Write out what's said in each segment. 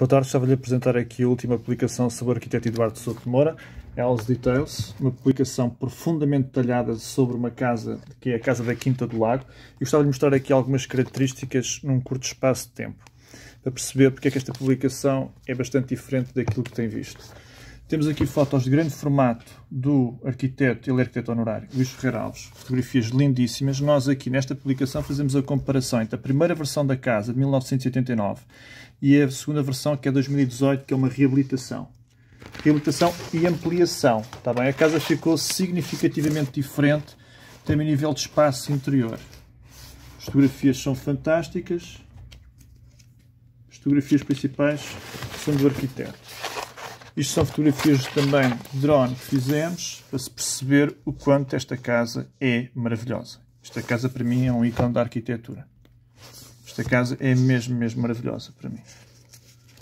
Boa tarde, estava lhe a apresentar aqui a última publicação sobre o arquiteto Eduardo Souto Moura, House é Details, uma publicação profundamente detalhada sobre uma casa, que é a Casa da Quinta do Lago, e gostava de mostrar aqui algumas características num curto espaço de tempo, para perceber porque é que esta publicação é bastante diferente daquilo que tem visto. Temos aqui fotos de grande formato do arquiteto, ele é arquiteto honorário, Luís Ferreira Alves. Fotografias lindíssimas. Nós aqui nesta publicação fazemos a comparação entre a primeira versão da casa, de 1989, e a segunda versão, que é 2018, que é uma reabilitação. Reabilitação e ampliação, tá bem? A casa ficou significativamente diferente, também nível de espaço interior. As fotografias são fantásticas. As fotografias principais são do arquiteto. Isto são fotografias também de drone que fizemos para se perceber o quanto esta casa é maravilhosa. Esta casa para mim é um ícone da arquitetura. Esta casa é mesmo, mesmo maravilhosa para mim.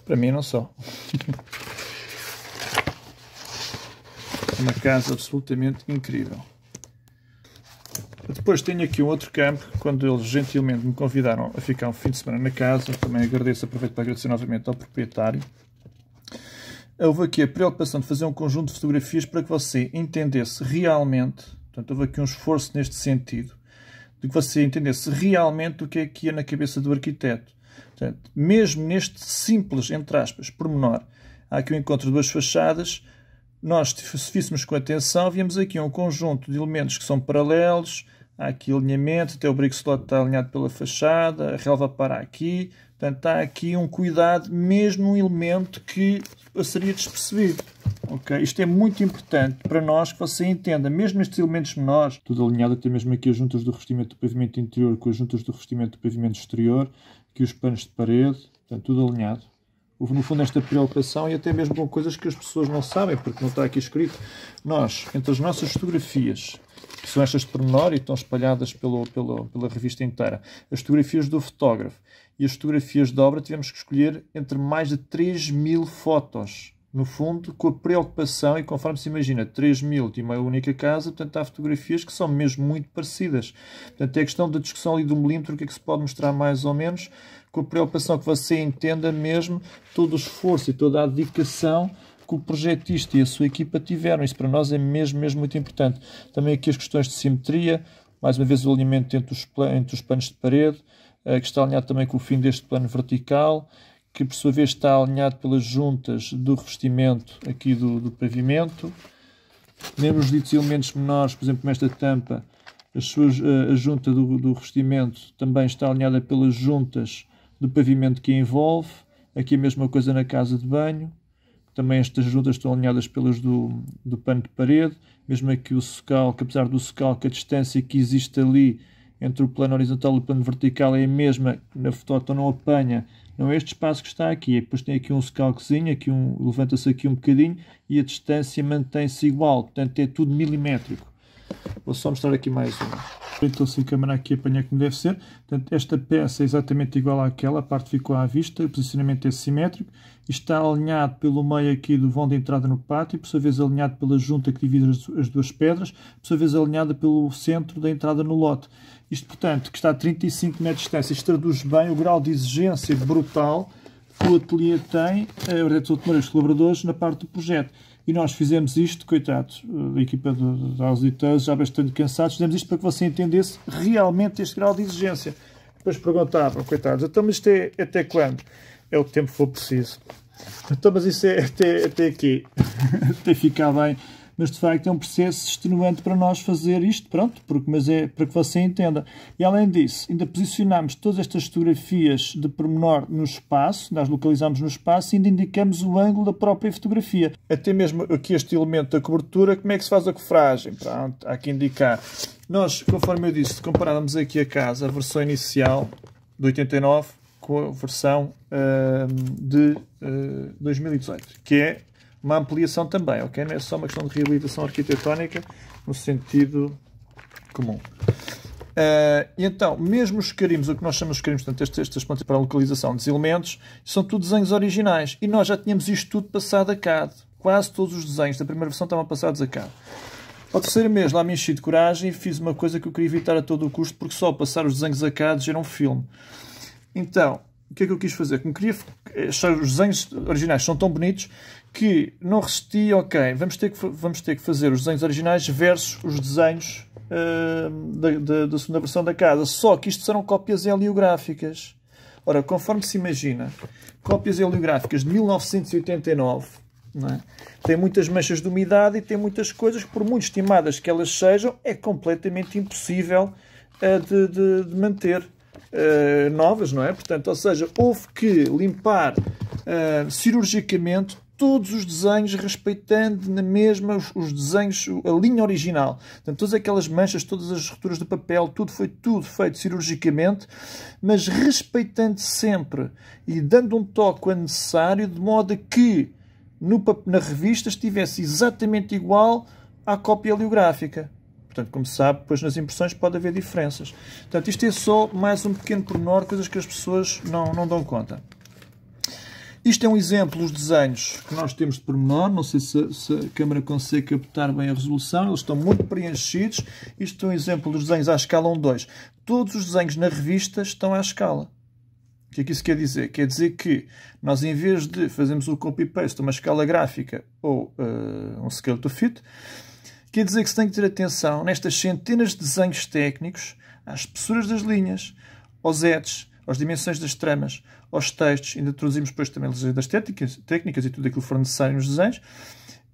Para mim não só. É uma casa absolutamente incrível. Depois tenho aqui um outro campo, quando eles gentilmente me convidaram a ficar um fim de semana na casa, também agradeço, aproveito para agradecer novamente ao proprietário. Houve aqui a preocupação de fazer um conjunto de fotografias para que você entendesse realmente, portanto, houve aqui um esforço neste sentido, de que você entendesse realmente o que é que ia na cabeça do arquiteto. Portanto, mesmo neste simples, entre aspas, pormenor, há aqui o um encontro de duas fachadas, nós, se físsemos com atenção, víamos aqui um conjunto de elementos que são paralelos, há aqui alinhamento, até o brick slot está alinhado pela fachada, a relva para aqui, Portanto, há aqui um cuidado, mesmo um elemento que passaria despercebido. Okay? Isto é muito importante para nós que você entenda, mesmo estes elementos menores, tudo alinhado, até mesmo aqui as juntas do revestimento do pavimento interior com as juntas do revestimento do pavimento exterior, aqui os panos de parede, portanto, tudo alinhado. Houve no fundo esta preocupação e até mesmo com coisas que as pessoas não sabem, porque não está aqui escrito. Nós, entre as nossas fotografias são estas de pormenor e estão espalhadas pelo, pelo, pela revista inteira. As fotografias do fotógrafo e as fotografias da obra tivemos que escolher entre mais de 3 mil fotos. No fundo, com a preocupação, e conforme se imagina, 3 mil de uma única casa, portanto, há fotografias que são mesmo muito parecidas. Portanto, é questão da discussão ali do milímetro, o que é que se pode mostrar mais ou menos, com a preocupação que você entenda mesmo todo o esforço e toda a dedicação que o projetista e a sua equipa tiveram. Isso para nós é mesmo, mesmo muito importante. Também aqui as questões de simetria, mais uma vez o alinhamento entre os, entre os panos de parede, eh, que está alinhado também com o fim deste plano vertical, que por sua vez está alinhado pelas juntas do revestimento aqui do, do pavimento. Mesmo os ditos elementos menores, por exemplo, nesta tampa, a, eh, a junta do, do revestimento também está alinhada pelas juntas do pavimento que envolve. Aqui a mesma coisa na casa de banho. Também estas juntas estão alinhadas pelas do, do pano de parede, mesmo aqui é o socalco, apesar do que a distância que existe ali entre o plano horizontal e o plano vertical é a mesma, na foto não apanha, não é este espaço que está aqui, é depois tem aqui um socalcozinho, aqui um, levanta-se aqui um bocadinho e a distância mantém-se igual, portanto é tudo milimétrico. Vou só mostrar aqui mais uma a se a câmara aqui apanhar como deve ser. Portanto, esta peça é exatamente igual àquela, a parte ficou à vista, o posicionamento é simétrico, está alinhado pelo meio aqui do vão de entrada no pátio, por sua vez alinhado pela junta que divide as duas pedras, por sua vez alinhada pelo centro da entrada no lote. Isto, portanto, que está a 35 metros de distância, isto traduz bem o grau de exigência brutal que o ateliê tem, a verdade, os colaboradores, na parte do projeto. E nós fizemos isto, coitados, eh, da equipa de, auditores, já bastante cansados, fizemos isto para que você entendesse realmente este grau de exigência. Depois perguntavam, coitados, então, mas isto é até quando? É o tempo que for preciso. Então, mas isso é até, até aqui, até ficar bem mas de facto é um processo extenuante para nós fazer isto, pronto, porque, mas é para que você entenda. E além disso, ainda posicionamos todas estas fotografias de pormenor no espaço, nós localizamos no espaço e ainda indicamos o ângulo da própria fotografia. Até mesmo aqui este elemento da cobertura, como é que se faz a cofragem? Pronto, há que indicar. Nós, conforme eu disse, comparávamos aqui a casa, a versão inicial de 89 com a versão uh, de uh, hum, 2018, que é uma ampliação também, ok? Não é só uma questão de reabilitação arquitetónica no sentido comum. Uh, e então, mesmo os carimbos, o que nós chamamos de carimbos, portanto, estas, estas plantas para a localização dos elementos, são tudo desenhos originais. E nós já tínhamos isto tudo passado a CAD. Quase todos os desenhos da primeira versão estavam passados a CAD. Ao terceiro mês, lá me enchi de coragem e fiz uma coisa que eu queria evitar a todo o custo, porque só passar os desenhos a CAD gera um filme. Então, o que é que eu quis fazer? Como queria eh, os desenhos originais são tão bonitos que não resisti, ok, vamos ter que, vamos ter que fazer os desenhos originais versus os desenhos uh, da, da, da, segunda versão da casa. Só que isto serão cópias heliográficas. Ora, conforme se imagina, cópias heliográficas de 1989 é? tem muitas manchas de umidade e tem muitas coisas que, por muito estimadas que elas sejam, é completamente impossível uh, de, de, de manter eh, novas, não é? Portanto, ou seja, houve que limpar uh, cirurgicamente todos os desenhos, respeitando na mesma os, os, desenhos, a linha original. Portanto, todas aquelas manchas, todas as rupturas de papel, tudo foi tudo feito cirurgicamente, mas respeitando sempre e dando um toque quando necessário, de modo a que no, na revista estivesse exatamente igual à cópia heliográfica. Portanto, como se sabe, depois nas impressões pode haver diferenças. Portanto, isto é só mais um pequeno pormenor, coisas que as pessoas não, não dão conta. Isto é um exemplo dos desenhos que nós temos de pormenor. Não sei se, se a câmera consegue captar bem a resolução. Eles estão muito preenchidos. Isto é um exemplo dos desenhos à escala 1-2. Todos os desenhos na revista estão à escala. O que é que isso quer dizer? Quer dizer que nós, em vez de fazermos o copy-paste uma escala gráfica ou uh, um scale to fit, Quer dizer que se tem que ter atenção nestas centenas de desenhos técnicos, às espessuras das linhas, aos edges, às dimensões das tramas, aos textos, ainda traduzimos depois também das técnicas, técnicas e tudo aquilo que for necessário nos desenhos.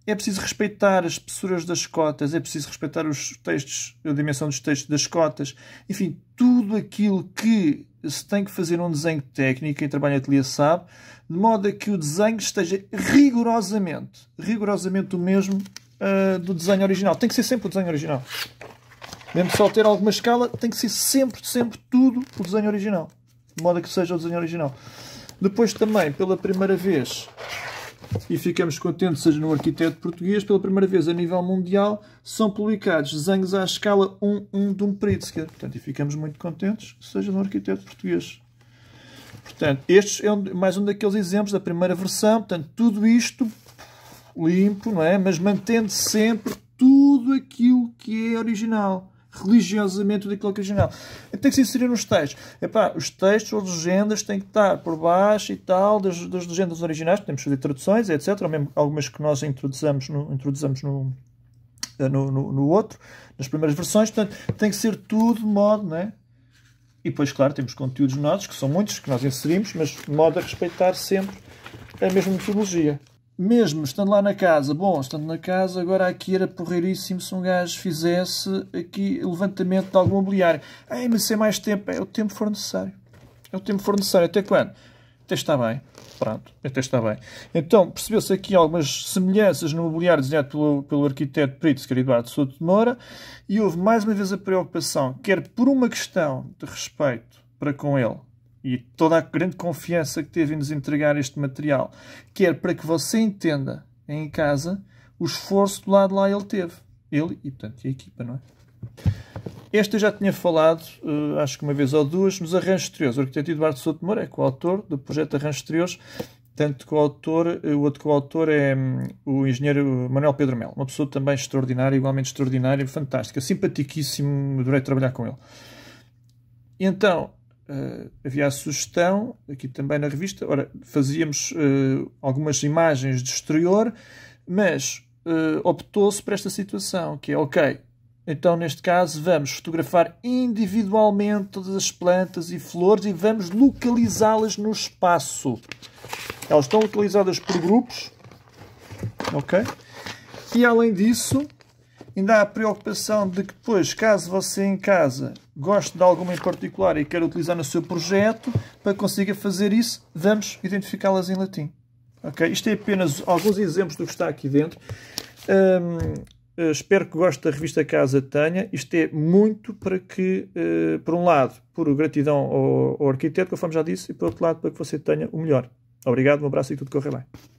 É preciso respeitar as espessuras das cotas, é preciso respeitar os textos, a dimensão dos textos das cotas, enfim, tudo aquilo que se tem que fazer um desenho técnico, quem trabalha em ateliê sabe, de modo a que o desenho esteja rigorosamente, rigorosamente o mesmo ah, do desenho original. Tem que ser sempre o desenho original. Mesmo só ter alguma escala, tem que ser sempre, sempre tudo o desenho original. De modo a que seja o desenho original. Depois também, pela primeira vez, e ficamos contentes, seja no arquiteto português, pela primeira vez a nível mundial, são publicados desenhos à escala 1-1 de um Pritzker. Portanto, e ficamos muito contentes, seja no arquiteto português. Portanto, este é mais um daqueles exemplos da primeira versão. Portanto, tudo isto limpo, não é? Mas mantendo sempre tudo aquilo que é original. Religiosamente tudo aquilo que é original. Então, tem que se inserir nos textos. Epá, os textos ou as legendas têm que estar por baixo e tal das, das legendas originais. Podemos fazer traduções, etc. Ou mesmo algumas que nós introduzamos no, introduzamos no, eh, no, no, no outro, nas primeiras versões. Portanto, tem que ser tudo de modo, não é? E depois, claro, temos conteúdos nossos, que são muitos, que nós inserimos, mas de modo a respeitar sempre a mesma metodologia mesmo estando lá na casa, bom, estando na casa, agora aqui era porreiríssimo se um gajo fizesse aqui levantamento de algum mobiliário. Ai, mas é mais tempo, é o tempo for necessário. É o tempo for necessário. Até quando? Até está bem. Pronto, até está bem. Então, percebeu-se aqui algumas semelhanças no mobiliário desenhado pelo, pelo arquiteto perito, que Eduardo Souto de Moura, e houve mais uma vez a preocupação, quer por uma questão de respeito para com ele, e toda a grande confiança que teve em nos entregar este material, quer para que você entenda em casa o esforço do lado lá ele teve. Ele e, portanto, a equipa, não é? Este eu já tinha falado, uh, acho que uma vez ou duas, nos arranjos exteriores. O arquiteto Eduardo Souto Moura é coautor do projeto Arranjos Exteriores, tanto coautor, eh, o outro coautor é um, o engenheiro Manuel Pedro Melo, uma pessoa também extraordinária, igualmente extraordinária, fantástica, simpaticíssimo, adorei trabalhar com ele. Então, ah, havia a sugestão, aqui também na revista, ora, fazíamos uh, algumas imagens de exterior, mas uh, optou-se por esta situação, que é ok. Então, neste caso, vamos fotografar individualmente todas as plantas e flores e vamos localizá-las no espaço. Elas estão localizadas por grupos, ok? E além disso, ainda há a preocupação de que depois, caso você em casa goste de alguma em particular e queira utilizar no seu projeto, para que consiga fazer isso, vamos identificá-las em latim. Okay? Isto é apenas alguns exemplos do que está aqui dentro. Um, eh, espero que goste da revista Casa Tenha. Isto é muito para que, uh, por um lado, por gratidão ao, ao arquiteto, conforme já disse, e por outro lado, para que você tenha o melhor. Obrigado, um abraço e tudo corre bem.